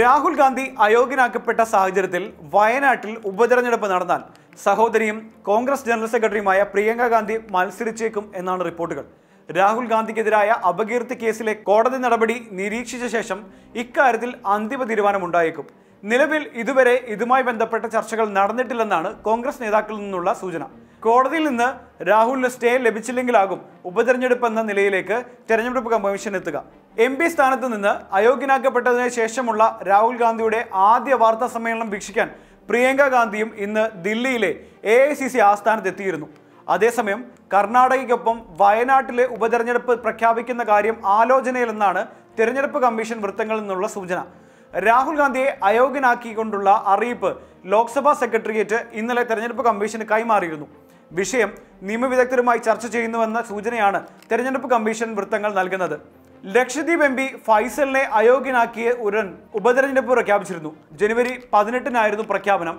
രാഹുൽ ഗാന്ധി അയോഗ്യനാക്കപ്പെട്ട സാഹചര്യത്തിൽ വയനാട്ടിൽ ഉപതെരഞ്ഞെടുപ്പ് നടന്നാൽ സഹോദരിയും കോൺഗ്രസ് ജനറൽ സെക്രട്ടറിയുമായ പ്രിയങ്ക ഗാന്ധി മത്സരിച്ചേക്കും എന്നാണ് റിപ്പോർട്ടുകൾ രാഹുൽ ഗാന്ധിക്കെതിരായ അപകീർത്തി കേസിലെ കോടതി നടപടി നിരീക്ഷിച്ച ശേഷം ഇക്കാര്യത്തിൽ അന്തിമ തീരുമാനമുണ്ടായേക്കും നിലവിൽ ഇതുവരെ ഇതുമായി ബന്ധപ്പെട്ട ചർച്ചകൾ നടന്നിട്ടില്ലെന്നാണ് കോൺഗ്രസ് നേതാക്കളിൽ നിന്നുള്ള സൂചന കോടതിയിൽ നിന്ന് രാഹുലിന് സ്റ്റേ ലഭിച്ചില്ലെങ്കിലാകും ഉപതെരഞ്ഞെടുപ്പ് എന്ന നിലയിലേക്ക് തെരഞ്ഞെടുപ്പ് കമ്മീഷൻ എത്തുക എം പി സ്ഥാനത്ത് നിന്ന് അയോഗ്യനാക്കപ്പെട്ടതിന് ശേഷമുള്ള രാഹുൽ ഗാന്ധിയുടെ ആദ്യ വാർത്താ സമ്മേളനം വീക്ഷിക്കാൻ പ്രിയങ്ക ഗാന്ധിയും ഇന്ന് ദില്ലിയിലെ എ ഐ സി സി ആസ്ഥാനത്തെത്തിയിരുന്നു അതേസമയം കർണാടകയ്ക്കൊപ്പം വയനാട്ടിലെ ഉപതെരഞ്ഞെടുപ്പ് പ്രഖ്യാപിക്കുന്ന കാര്യം ആലോചനയിലെന്നാണ് തിരഞ്ഞെടുപ്പ് കമ്മീഷൻ വൃത്തങ്ങളിൽ നിന്നുള്ള സൂചന രാഹുൽ ഗാന്ധിയെ അയോഗ്യനാക്കിക്കൊണ്ടുള്ള അറിയിപ്പ് ലോക്സഭാ സെക്രട്ടേറിയറ്റ് ഇന്നലെ തെരഞ്ഞെടുപ്പ് കമ്മീഷന് കൈമാറിയിരുന്നു വിഷയം നിയമവിദഗ്ധരുമായി ചർച്ച ചെയ്യുന്നുവെന്ന സൂചനയാണ് തെരഞ്ഞെടുപ്പ് കമ്മീഷൻ വൃത്തങ്ങൾ നൽകുന്നത് ലക്ഷദ്വീപ് എം പി ഫൈസലിനെ അയോഗ്യനാക്കിയ ഉരൻ ഉപതെരഞ്ഞെടുപ്പ് പ്രഖ്യാപിച്ചിരുന്നു ജനുവരി പതിനെട്ടിനായിരുന്നു പ്രഖ്യാപനം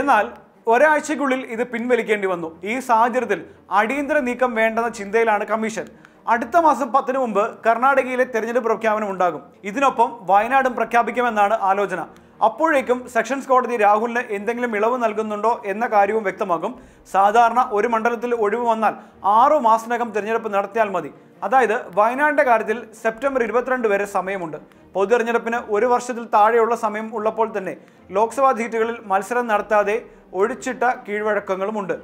എന്നാൽ ഒരാഴ്ചയ്ക്കുള്ളിൽ ഇത് പിൻവലിക്കേണ്ടി വന്നു ഈ സാഹചര്യത്തിൽ അടിയന്തര നീക്കം വേണ്ടെന്ന ചിന്തയിലാണ് കമ്മീഷൻ അടുത്ത മാസം പത്തിന് മുമ്പ് കർണാടകയിലെ തെരഞ്ഞെടുപ്പ് പ്രഖ്യാപനം ഉണ്ടാകും ഇതിനൊപ്പം വയനാടും പ്രഖ്യാപിക്കുമെന്നാണ് ആലോചന അപ്പോഴേക്കും സെഷൻസ് കോടതി രാഹുലിന് എന്തെങ്കിലും ഇളവ് നൽകുന്നുണ്ടോ എന്ന കാര്യവും വ്യക്തമാകും സാധാരണ ഒരു മണ്ഡലത്തിൽ ഒഴിവ് വന്നാൽ ആറു മാസത്തിനകം തിരഞ്ഞെടുപ്പ് നടത്തിയാൽ മതി അതായത് വയനാടിൻ്റെ കാര്യത്തിൽ സെപ്റ്റംബർ ഇരുപത്തിരണ്ട് വരെ സമയമുണ്ട് പൊതു തിരഞ്ഞെടുപ്പിന് ഒരു വർഷത്തിൽ താഴെയുള്ള സമയം ഉള്ളപ്പോൾ തന്നെ ലോക്സഭാ സീറ്റുകളിൽ മത്സരം നടത്താതെ ഒഴിച്ചിട്ട കീഴ്വഴക്കങ്ങളുമുണ്ട്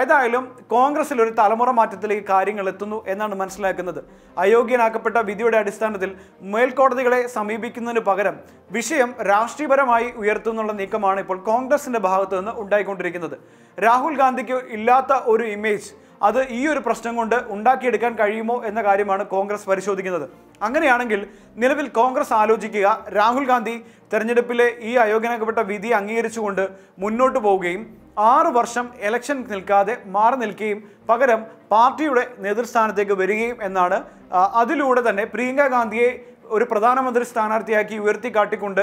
ഏതായാലും കോൺഗ്രസിൽ ഒരു തലമുറ മാറ്റത്തിലേക്ക് കാര്യങ്ങൾ എത്തുന്നു എന്നാണ് മനസ്സിലാക്കുന്നത് അയോഗ്യനാക്കപ്പെട്ട വിധിയുടെ അടിസ്ഥാനത്തിൽ മേൽക്കോടതികളെ സമീപിക്കുന്നതിന് പകരം വിഷയം രാഷ്ട്രീയപരമായി ഉയർത്തുന്നുള്ള നീക്കമാണ് ഇപ്പോൾ കോൺഗ്രസിന്റെ ഭാഗത്തു നിന്ന് ഉണ്ടായിക്കൊണ്ടിരിക്കുന്നത് രാഹുൽ ഗാന്ധിക്ക് ഇല്ലാത്ത ഒരു ഇമേജ് അത് ഈ ഒരു പ്രശ്നം കൊണ്ട് ഉണ്ടാക്കിയെടുക്കാൻ കഴിയുമോ എന്ന കാര്യമാണ് കോൺഗ്രസ് പരിശോധിക്കുന്നത് അങ്ങനെയാണെങ്കിൽ നിലവിൽ കോൺഗ്രസ് ആലോചിക്കുക രാഹുൽ ഗാന്ധി തെരഞ്ഞെടുപ്പിലെ ഈ അയോഗ്യനാക്കപ്പെട്ട വിധി അംഗീകരിച്ചുകൊണ്ട് മുന്നോട്ട് പോവുകയും ആറ് വർഷം ഇലക്ഷൻ നിൽക്കാതെ മാറി നിൽക്കുകയും പകരം പാർട്ടിയുടെ നേതൃസ്ഥാനത്തേക്ക് വരികയും എന്നാണ് അതിലൂടെ തന്നെ പ്രിയങ്ക ഗാന്ധിയെ ഒരു പ്രധാനമന്ത്രി സ്ഥാനാർത്ഥിയാക്കി ഉയർത്തി കാട്ടിക്കൊണ്ട്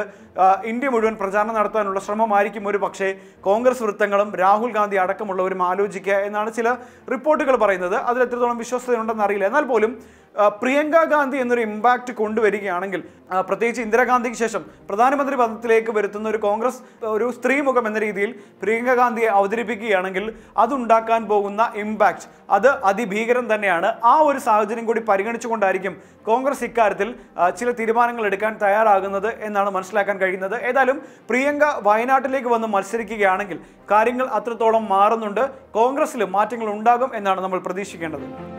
ഇന്ത്യ മുഴുവൻ പ്രചാരണം നടത്താനുള്ള ശ്രമമായിരിക്കും ഒരു പക്ഷേ കോൺഗ്രസ് വൃത്തങ്ങളും രാഹുൽ ഗാന്ധി അടക്കമുള്ളവരും ആലോചിക്കുക എന്നാണ് ചില റിപ്പോർട്ടുകൾ പറയുന്നത് അതിൽ എത്രത്തോളം വിശ്വസതയുണ്ടെന്ന് അറിയില്ല എന്നാൽ പോലും പ്രിയങ്ക ഗാന്ധി എന്നൊരു ഇമ്പാക്റ്റ് കൊണ്ടുവരികയാണെങ്കിൽ പ്രത്യേകിച്ച് ഇന്ദിരാഗാന്ധിക്ക് ശേഷം പ്രധാനമന്ത്രി പദത്തിലേക്ക് വരുത്തുന്ന ഒരു കോൺഗ്രസ് ഒരു സ്ത്രീമുഖം എന്ന രീതിയിൽ പ്രിയങ്ക ഗാന്ധിയെ അവതരിപ്പിക്കുകയാണെങ്കിൽ അതുണ്ടാക്കാൻ പോകുന്ന ഇമ്പാക്റ്റ് അത് അതിഭീകരം തന്നെയാണ് ആ ഒരു സാഹചര്യം കൂടി പരിഗണിച്ചുകൊണ്ടായിരിക്കും കോൺഗ്രസ് ഇക്കാര്യത്തിൽ ചില തീരുമാനങ്ങൾ എടുക്കാൻ തയ്യാറാകുന്നത് എന്നാണ് മനസ്സിലാക്കാൻ കഴിയുന്നത് ഏതായാലും പ്രിയങ്ക വയനാട്ടിലേക്ക് വന്ന് മത്സരിക്കുകയാണെങ്കിൽ കാര്യങ്ങൾ അത്രത്തോളം മാറുന്നുണ്ട് കോൺഗ്രസ്സിൽ മാറ്റങ്ങൾ ഉണ്ടാകും എന്നാണ് നമ്മൾ പ്രതീക്ഷിക്കേണ്ടത്